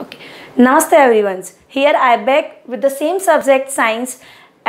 Okay. Namaste everyone's. Here I back with the same subject science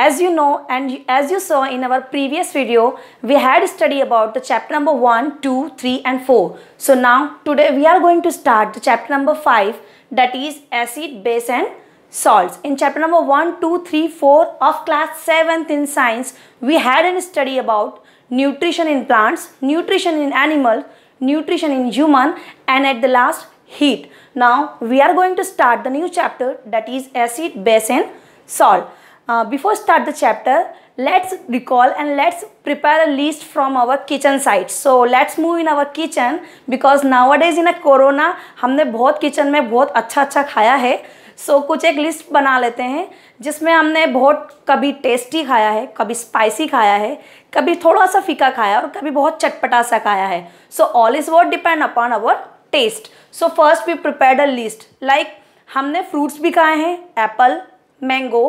as you know and as you saw in our previous video, we had study about the chapter number 1, 2, 3 and 4. So now today we are going to start the chapter number 5 that is acid, base and salts. In chapter number 1, 2, 3, 4 of class 7th in science, we had a study about nutrition in plants, nutrition in animal, nutrition in human and at the last heat. Now we are going to start the new chapter that is acid, base and salt. Uh, before start the chapter, let's recall and let's prepare a list from our kitchen side. So let's move in our kitchen because nowadays in a corona हमने बहुत kitchen में बहुत अच्छा अच्छा खाया है so so, कुछ एक लिस्ट बना लेते हैं जिसमें हमने बहुत कभी टेस्टी खाया है कभी स्पाइसी खाया है कभी थोड़ा सा फीका खाया और कभी बहुत चटपटा सा खाया है so all is what depend upon our taste so first we prepare a list like हमने फ्रूट्स भी खाए हैं apple mango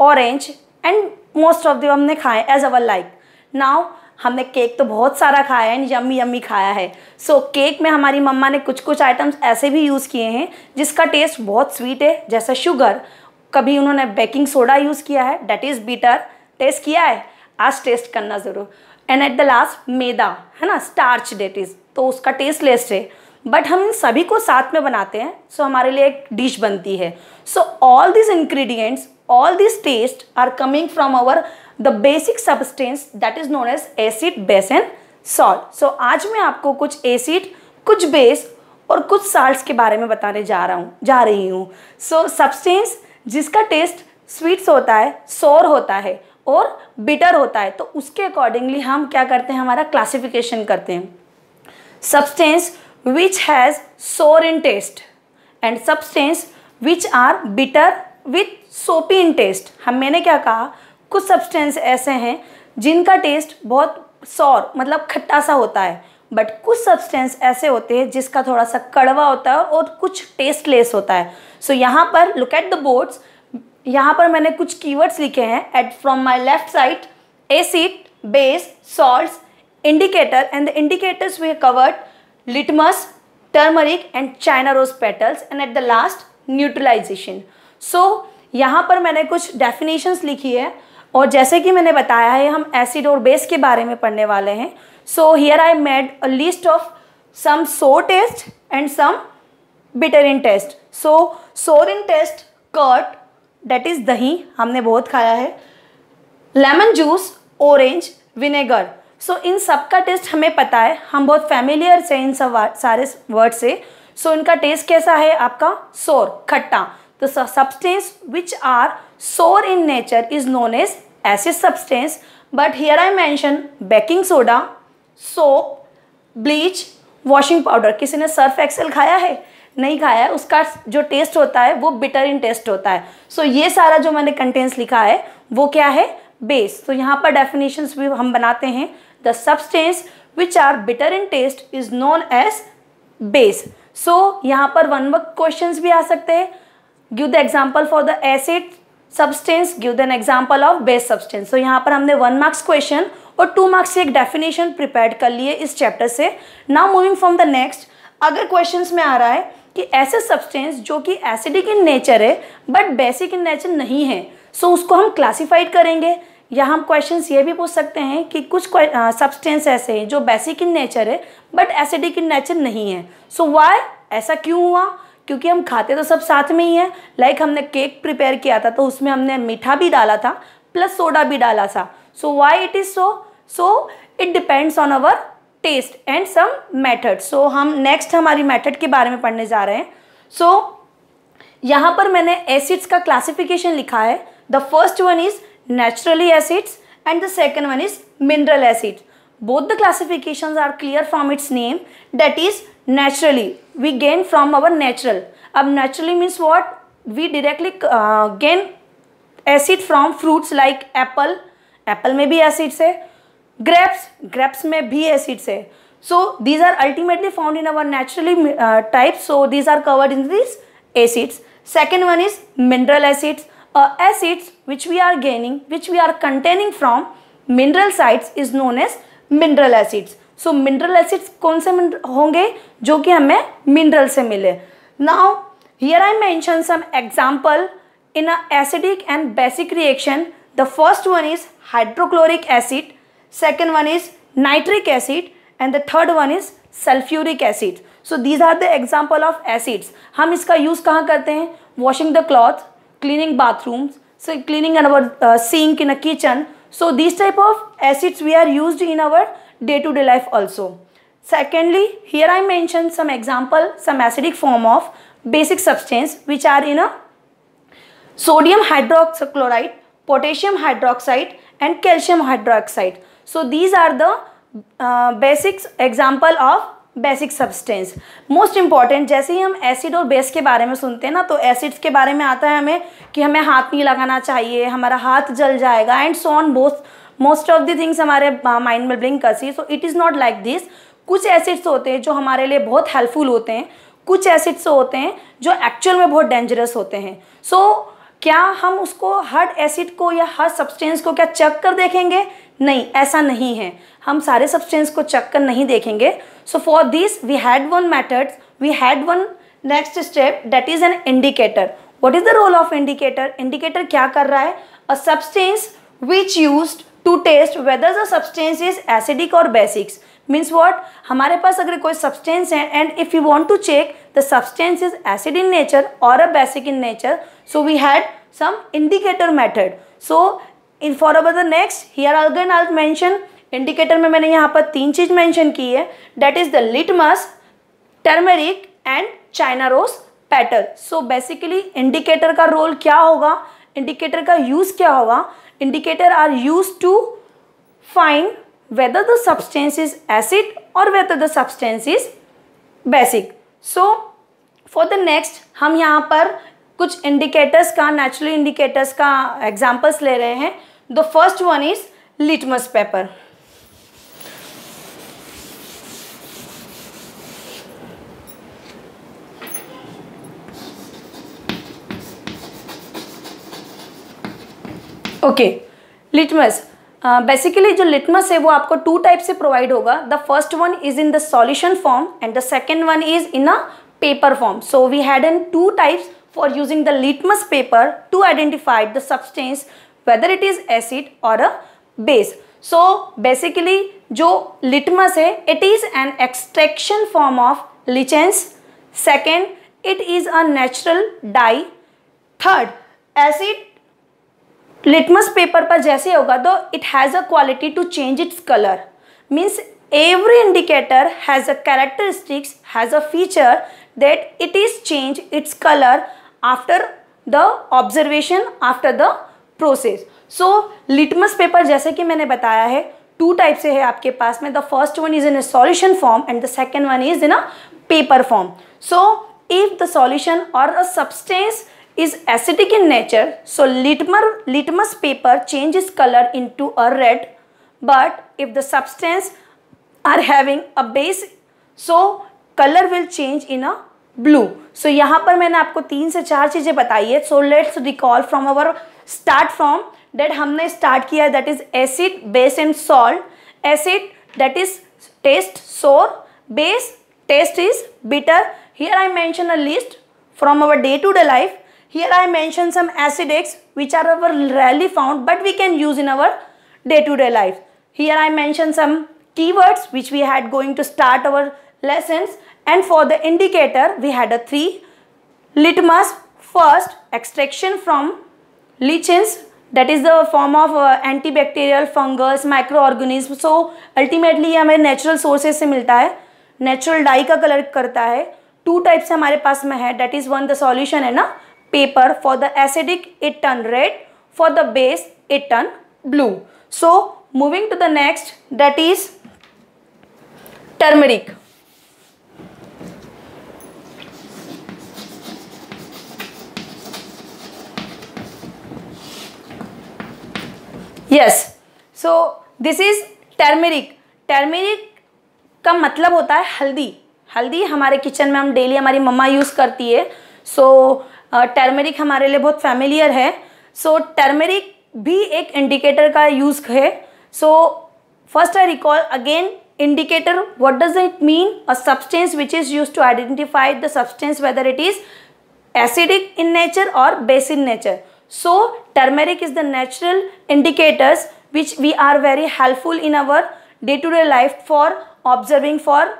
orange and most of the हमने खाए एज अवर लाइक नाउ हमने केक तो बहुत सारा खाया है एंड यम्मी यम्मी खाया है सो so, केक में हमारी मम्मा ने कुछ कुछ आइटम्स ऐसे भी यूज़ किए हैं जिसका टेस्ट बहुत स्वीट है जैसे शुगर कभी उन्होंने बेकिंग सोडा यूज़ किया है डेट इज़ बीटर टेस्ट किया है आज टेस्ट करना ज़रूर एंड एट द लास्ट मैदा है ना स्टार्च डेट इज़ तो उसका टेस्ट लेस्ट है बट हम सभी को साथ में बनाते हैं सो so हमारे लिए एक डिश बनती है so all this ingredients all this taste are coming from our the basic substance that is known as acid base and salt so आज मैं आपको कुछ एसिड कुछ बेस और कुछ साल्ट के बारे में बताने जा रहा हूँ जा रही हूँ सो सब्सटेंस जिसका टेस्ट स्वीट्स होता है सोर होता है और बिटर होता है तो उसके अकॉर्डिंगली हम क्या करते हैं हमारा क्लासिफिकेशन करते हैं substance which has sour in taste and substance which are bitter with soapy in test हम मैंने क्या कहा कुछ सब्सटेंस ऐसे हैं जिनका टेस्ट बहुत सौर मतलब खट्टा सा होता है बट कुछ सब्सटेंस ऐसे होते हैं जिसका थोड़ा सा कड़वा होता है और कुछ टेस्टलेस होता है सो so, यहाँ पर लुक एट द बोर्ड्स यहाँ पर मैंने कुछ कीवर्ड्स लिखे हैं at from my left side acid base salt indicator and the indicators we covered litmus, turmeric and china rose petals and at the last neutralization. So यहाँ पर मैंने कुछ डेफिनेशंस लिखी है और जैसे कि मैंने बताया है हम एसिड और बेस के बारे में पढ़ने वाले हैं so here I made a list of some so taste and some bitter in taste so sour in taste curd that is दही हमने बहुत खाया है lemon juice orange vinegar so इन सब का टेस्ट हमें पता है हम बहुत फैमिलियर से इन सब सारे वर्ड से सो so, इनका टेस्ट कैसा है आपका सोर खट्टा तो substance which are sour in nature is known as acid substance but here I mention baking soda soap bleach washing powder किसी ने सर्फ एक्सेल खाया है नहीं खाया है उसका जो टेस्ट होता है वो बिटर इन टेस्ट होता है सो so, ये सारा जो मैंने कंटेंट्स लिखा है वो क्या है बेस तो यहाँ पर डेफिनेशन भी हम बनाते हैं the substance which are bitter in taste is known as base so यहाँ पर वन वर्क क्वेश्चन भी आ सकते हैं give the example for the acid substance give the an example of base substance तो यहाँ पर हमने वन मार्क्स क्वेश्चन और टू मार्क्स की एक डेफिनेशन प्रिपेयर कर लिए इस चैप्टर से now moving from the next अगर क्वेश्चन में आ रहा है कि ऐसे सब्सटेंस जो कि एसिडिक इन नेचर है बट बेसिक इन नेचर नहीं है सो so उसको हम क्लासीफाइड करेंगे या हम क्वेश्चन ये भी पूछ सकते हैं कि कुछ सब्सटेंस ऐसे हैं जो बेसिक इन नेचर है बट एसिडिक इन नेचर नहीं है सो so वाई ऐसा क्यों हुआ क्योंकि हम खाते तो सब साथ में ही हैं लाइक like हमने केक प्रिपेयर किया था तो उसमें हमने मीठा भी डाला था प्लस सोडा भी डाला था so why it is so so it depends on our taste and some method so हम नेक्स्ट हमारी मैथड के बारे में पढ़ने जा रहे हैं सो so, यहाँ पर मैंने एसिड्स का क्लासिफिकेशन लिखा है the first one is naturally acids and the second one is mineral acids. Both the classifications are clear from its name that is naturally. We gain from our natural. Ab naturally means what? We directly uh, gain acid from fruits like apple. Apple may be acids है. Grapes. Grapes may be acids है. So these are ultimately found in our naturally uh, types. So these are covered in these acids. Second one is mineral acids. uh, acids which we are gaining which we are containing from mineral sites is known as mineral acids so mineral acids कौन से होंगे जो कि हमें mineral से मिले now here I mention some example in a acidic and basic reaction the first one is hydrochloric acid second one is nitric acid and the third one is sulphuric acid so these are the example of acids हम इसका use कहाँ करते हैं washing the cloth cleaning bathrooms, so cleaning our uh, sink in a kitchen. So these type of acids we are used in our day-to-day -day life also. Secondly, here I mentioned some example, some acidic form of basic substance which are in a sodium hydroxychloride, potassium hydroxide and calcium hydroxide. So these are the uh, basics example of basic substance most important जैसे ही हम acid और base के बारे में सुनते हैं ना तो एसिड्स के बारे में आता है हमें कि हमें हाथ नहीं लगाना चाहिए हमारा हाथ जल जाएगा and so on both most of the things हमारे माइंड में ब्रिंग करती है so it is not like this कुछ एसिड्स होते हैं जो हमारे लिए बहुत हेल्पफुल होते हैं कुछ एसिड्स होते हैं जो एक्चुअल में बहुत डेंजरस होते हैं सो so, क्या हम उसको हर एसिड को या हर सब्सटेंस को क्या चेक कर देखेंगे नहीं ऐसा नहीं है हम सारे सब्सटेंस को चेक कर नहीं देखेंगे so for this we had one method we had one next step that is an indicator what is the role of indicator indicator क्या कर रहा है a substance which use to test whether the substance is acidic और basics means what हमारे पास अगर कोई सब्सटेंस है and if you want to check the substance is acid in nature और a basic in nature so we had some indicator method so in for अबर the next here again I'll mention indicator में मैंने यहाँ पर तीन चीज mention की है that is the litmus turmeric and China rose petal so basically indicator का रोल क्या होगा इंडिकेटर का यूज क्या होगा indicator are use to find whether the substance is acid और whether the substance is basic so for the next हम यहाँ पर कुछ इंडिकेटर्स का नेचुरल इंडिकेटर्स का एग्जाम्पल्स ले रहे हैं the first one is litmus paper okay litmus basically जो लिटमस है वो आपको टू टाइप से प्रोवाइड होगा the first one is in the solution form and the second one is in a paper form so we had an two types for using the litmus paper to identified the substance whether it is acid और a base so basically जो litmus है it is N extraction form of lichens second it is a natural dye third acid litmus paper पर जैसे होगा तो it has a quality to change its colour means every indicator has a characteristics has a feature that it is change its colour after the observation after the process so litmus paper जैसे कि मैंने बताया है to type से है आपके पास में the first one is in a solution form and the second one is in a paper form so if the solution और a substance is acidic in nature so litmus, litmus paper changes color into a red but if the substance are having a base so color will change in a blue so यहाँ पर मैंने आपको तीन से चार चीज़ें बताई है so let's recall from our start from that हमने स्टार्ट किया that is acid base and salt acid that is taste sour base taste is bitter here I mention a list from our day to day life Here I mentioned some acidics which are rarely found but we can use in our day-to-day -day life. Here I mentioned some keywords which we had going to start our lessons and for the indicator we had a three litmus first extraction from lichens that is the form of uh, antibacterial fungus microorganism so ultimately our natural sources se milta hai, natural dye ka color karta hai. two types हमारे पास hai. that is one the solution hai na. paper for the acidic it turn red for the base it turn blue so moving to the next that is turmeric yes so this is turmeric turmeric का मतलब होता है हल्दी हल्दी हमारे kitchen में हम daily हमारी मम्मा यूज़ करती है सो टर्मेरिक uh, हमारे लिए बहुत फैमिलियर है सो so, टर्मेरिक भी एक इंडिकेटर का यूज है so first I recall again indicator what does it mean a substance which is used to identify the substance whether it is acidic in nature और base in nature so turmeric is the natural indicators which we are very helpful in our day to day life for observing for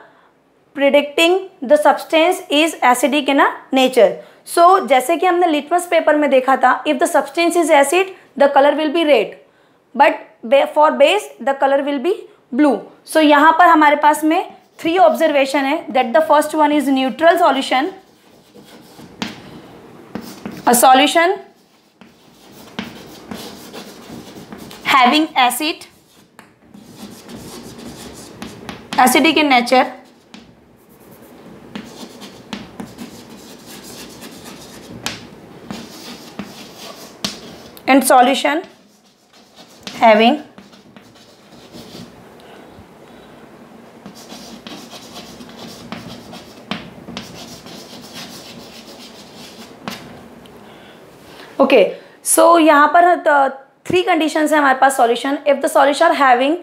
predicting the substance is acidic in a nature so जैसे कि हमने litmus paper में देखा था if the substance is acid the colour will be red but for base the colour will be blue so यहाँ पर हमारे पास में थ्री ऑब्जर्वेशन है that the first one is neutral solution a solution having acid acidic in nature and solution having okay so यहां पर three conditions है हमारे पास solution if the solution are having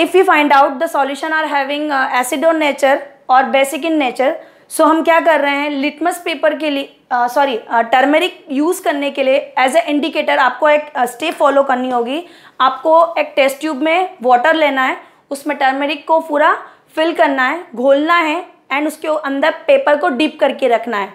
if you find out the solution are having acid on nature और basic in nature so हम क्या कर रहे हैं लिटमस पेपर के लिए सॉरी टर्मेरिक यूज़ करने के लिए एज ए इंडिकेटर आपको एक स्टेप फॉलो करनी होगी आपको एक टेस्ट ट्यूब में वाटर लेना है उसमें टर्मेरिक को पूरा फिल करना है घोलना है एंड उसके अंदर पेपर को डिप करके रखना है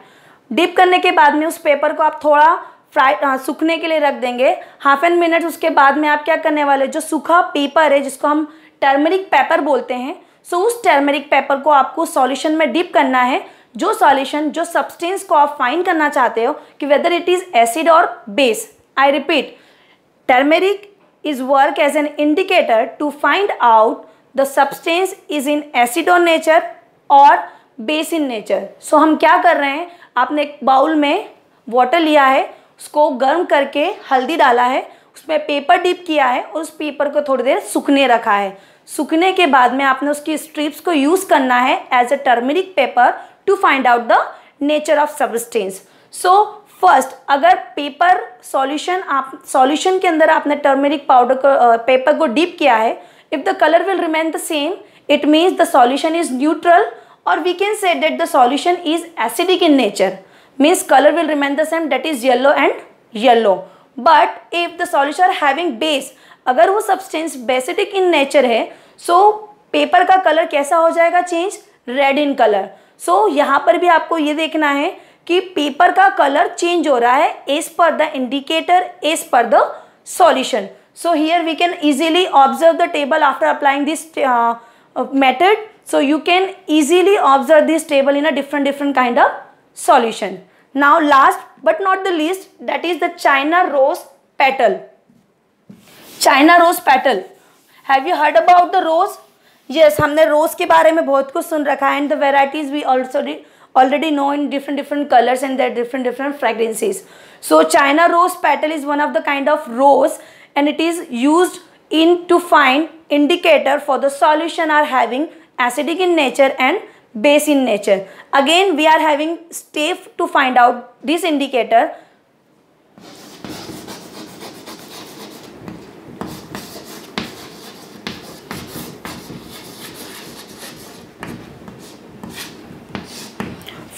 डिप करने के बाद में उस पेपर को आप थोड़ा फ्राई सूखने के लिए रख देंगे हाफ एन मिनट उसके बाद में आप क्या करने वाले जो सूखा पेपर है जिसको हम टर्मेरिक पेपर बोलते हैं सो उस टर्मेरिक पेपर को आपको सॉल्यूशन में डिप करना है जो सॉल्यूशन जो सब्सटेंस को आप फाइन करना चाहते हो कि वेदर इट इज़ एसिड और base I repeat turmeric is work as an indicator to find out the substance is in acid और नेचर और बेस इन नेचर सो हम क्या कर रहे हैं आपने एक बाउल में वाटर लिया है उसको गर्म करके हल्दी डाला है उसमें पेपर डिप किया है और उस पेपर को थोड़ी देर सूखने रखा है सूखने के बाद में आपने उसकी स्ट्रिप्स को यूज़ करना है as a turmeric paper to find out the nature of substance so first अगर पेपर सॉल्यूशन आप सॉल्यूशन के अंदर आपने टर्मेरिक पाउडर को पेपर को डीप किया है if the colour will remain the same it means the solution is neutral और we can say that the solution is acidic in nature means colour will remain the same that is yellow and yellow but if the solution having base अगर वो substance बेसिटिक in nature है so so paper का colour कैसा हो जाएगा change red in colour so यहाँ पर भी आपको ये देखना है कि पेपर का कलर चेंज हो रहा है as per the indicator as per the solution so here we can easily observe the table after applying this method so you can easily observe this table in a different different kind of solution now last but not the least that is the China rose petal. China rose petal. Have you heard about the rose? Yes, हमने rose के बारे में बहुत कुछ सुन रखा and the varieties we also already know in different different colors and their different different fragrances. So China rose petal is one of the kind of rose and it is used in to find indicator for the solution are having acidic in nature and base in nature. Again, we are having step to find out this indicator.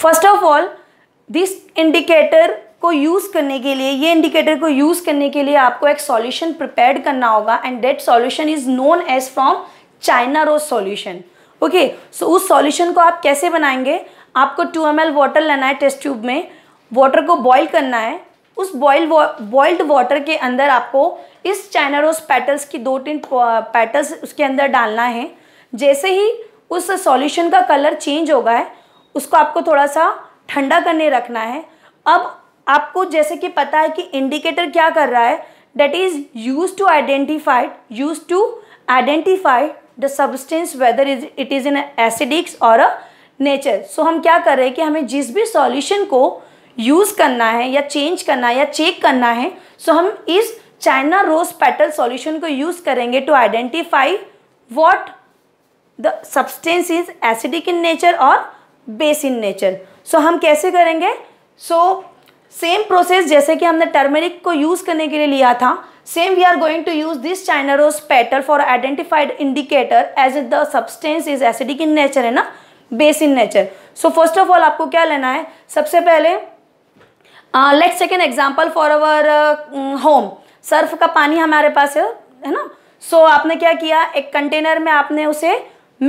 First of all this indicator को use करने के लिए ये indicator को use करने के लिए आपको एक सॉल्यूशन प्रिपेयर करना होगा and that solution is known as from China rose solution okay okay, so so उस सॉल्यूशन को आप कैसे बनाएंगे आपको टू एम एल वाटर लेना है टेस्ट ट्यूब में वाटर को बॉईल करना है उस बॉयल बॉइल्ड वाटर के अंदर आपको इस रोज पैटल्स की दो तीन पैटल्स उसके अंदर डालना है जैसे ही उस सॉल्यूशन का कलर चेंज होगा है उसको आपको थोड़ा सा ठंडा करने रखना है अब आपको जैसे कि पता है कि इंडिकेटर क्या कर रहा है that is use to identified use to identified the substance whether is it is in acidics और अ नेचर सो हम क्या कर रहे हैं कि हमें जिस भी सॉल्यूशन को यूज़ करना है या चेंज करना है या चेक करना है सो so हम इस चाइना रोज पैटल सॉल्यूशन को यूज़ करेंगे to identify what the substance is acidic in nature और बेस इन नेचर सो हम कैसे करेंगे सो सेम प्रोसेस जैसे कि हमने टर्मेरिक को यूज़ करने के लिए लिया था Same we are going to use this China rose petal for identified indicator as the substance is acidic in nature है ना base in nature so first of all आपको क्या लेना है सबसे पहले let's second example for our home Surf का पानी हमारे पास है है ना सो so, आपने क्या किया एक कंटेनर में आपने उसे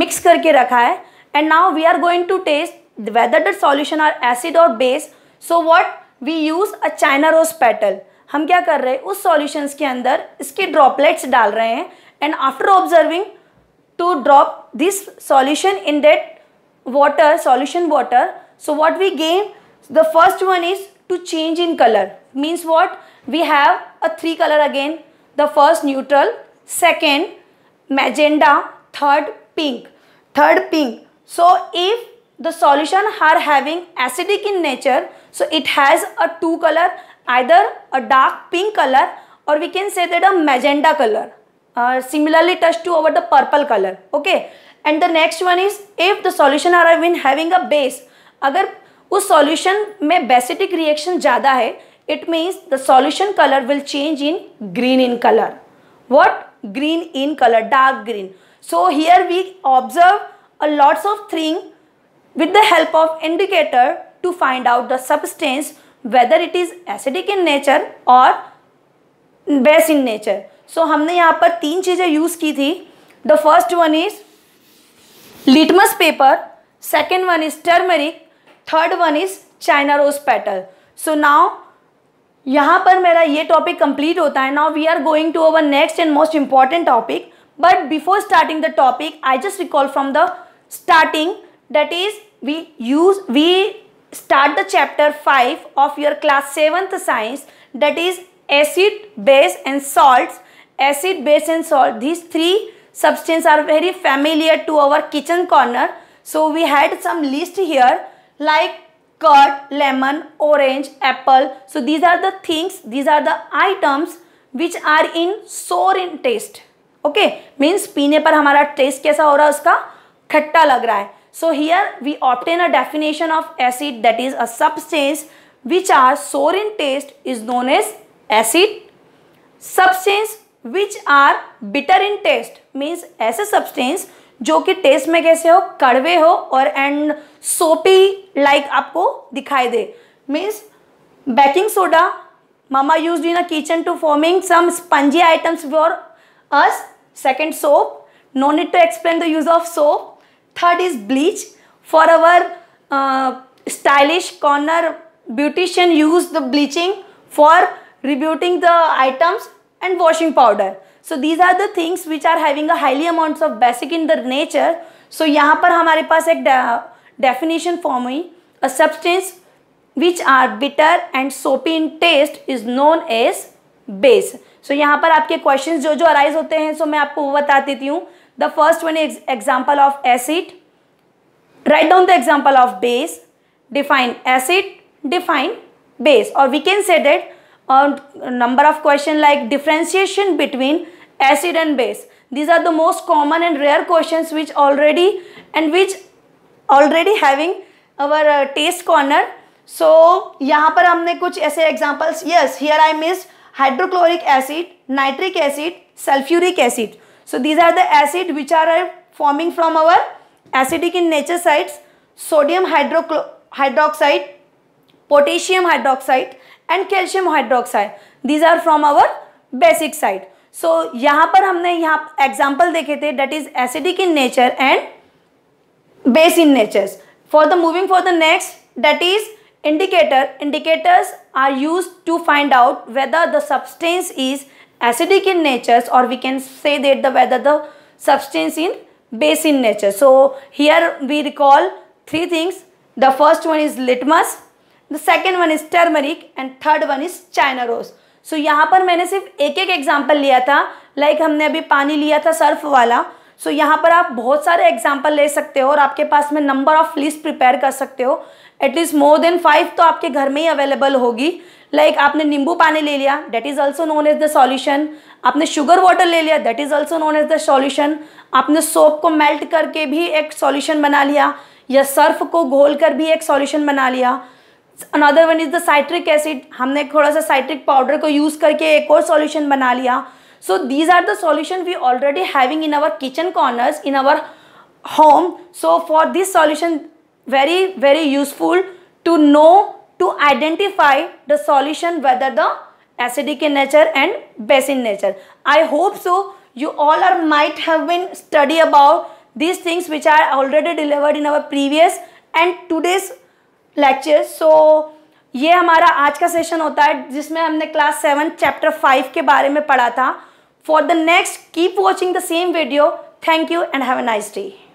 मिक्स करके रखा है and now we are going to test whether the solution are acid और base so what we use a China rose petal हम क्या कर रहे हैं उस सॉल्यूशंस के अंदर इसके ड्रॉपलेट्स डाल रहे हैं and after observing to drop this solution in that water solution water so what we gain the first one is to change in colour means what we have a three colour again the first neutral second magenta third pink third pink so if the solution are having acidic in nature so it has a two colour either a dark pink color or we can say that a magenta color uh, similarly touch to over the purple color okay and the next one is if the solution are even having a base agar us solution mein basic reaction ज़्यादा hai it means the solution color will change in green in color what green in color dark green so here we observe a lots of thing with the help of indicator to find out the substance whether it is acidic in nature और base in nature so हमने यहाँ पर तीन चीज़ें use की थी the first one is litmus paper second one is turmeric third one is China rose petal so now यहाँ पर मेरा ये टॉपिक कंप्लीट होता है now we are going to our next and most important topic but before starting the topic I just recall from the starting that is we use we start the chapter 5 of your class 7th science that is acid base and salts acid base and salt these three substance are very familiar to our kitchen corner so we had some list here like curd lemon orange apple so these are the things these are the items which are in sour in taste okay means peene par hamara taste kaisa ho raha hai uska khatta lag raha hai So here we obtain a definition of acid that is a substance which are sour in taste is known as acid. Substance which are bitter in taste means ऐसे substance जो taste में कैसे हो कड़वे and soapy like आपको दिखाई दे means baking soda mama used in a kitchen to forming some spongy items for us second soap no need to explain the use of soap third is bleach for our stylish corner beautician use the bleaching for rebutting the items and washing powder so these are the things which are having a highly amount of basic in the nature so यहाँ पर हमारे पास एक definition form हुई a substance which are bitter and soapy in taste is known as base so यहाँ पर आपके question जो जो अराइज होते हैं सो so मैं आपको वो बता देती हूँ The first one is example of acid. Write down the example of base. Define acid, define base. Or we can say that a uh, number of question like differentiation between acid and base. These are the most common and rare questions which already and which already having our uh, taste corner. so, यहाँ पर हमने कुछ examples. Yes, here I miss hydrochloric acid, nitric acid, acid acid. So these are the acid which are uh, forming from our acidic in nature sites, sodium hydroxide, potassium hydroxide and calcium hydroxide. These are from our basic side. so, यहाँ पर हमने यहाँ example देखे थे that is in in nature and base in for the the moving indicator indicators are used to find out whether the substance is acidic in natures or we can say that the whether the substance in base in nature so here we recall three things the first one is litmus the second one is turmeric and third one is china rose so, yahan par maine sirf ek ek example liya tha like humne abhi pani liya tha surf wala so so, यहाँ पर आप बहुत सारे example ले सकते हो और आपके पास में नंबर ऑफ लिस्ट प्रिपेयर कर सकते हो एटलीस्ट मोर देन फाइव तो आपके घर में ही अवेलेबल होगी लाइक like, आपने नींबू पानी ले लिया that is also known as the solution आपने शुगर वाटर ले लिया that is also known as the solution आपने सोप को मेल्ट करके भी एक सॉल्यूशन बना लिया या सर्फ को घोल कर भी एक सॉल्यूशन बना लिया another one is the citric acid हमने थोड़ा सा साइट्रिक पाउडर को यूज़ करके एक और सॉल्यूशन बना लिया so these are the solution we already having in our kitchen corners in our home so for this solution very very useful to know to identify the solution whether the acidic in nature and base in nature i hope so you all are might have been study about these things which are already delivered in our previous and today's lecture so ये हमारा आज का session होता है जिसमें हमने class seven chapter five के बारे में पढ़ा था for the next keep watching the same video thank you and have a nice day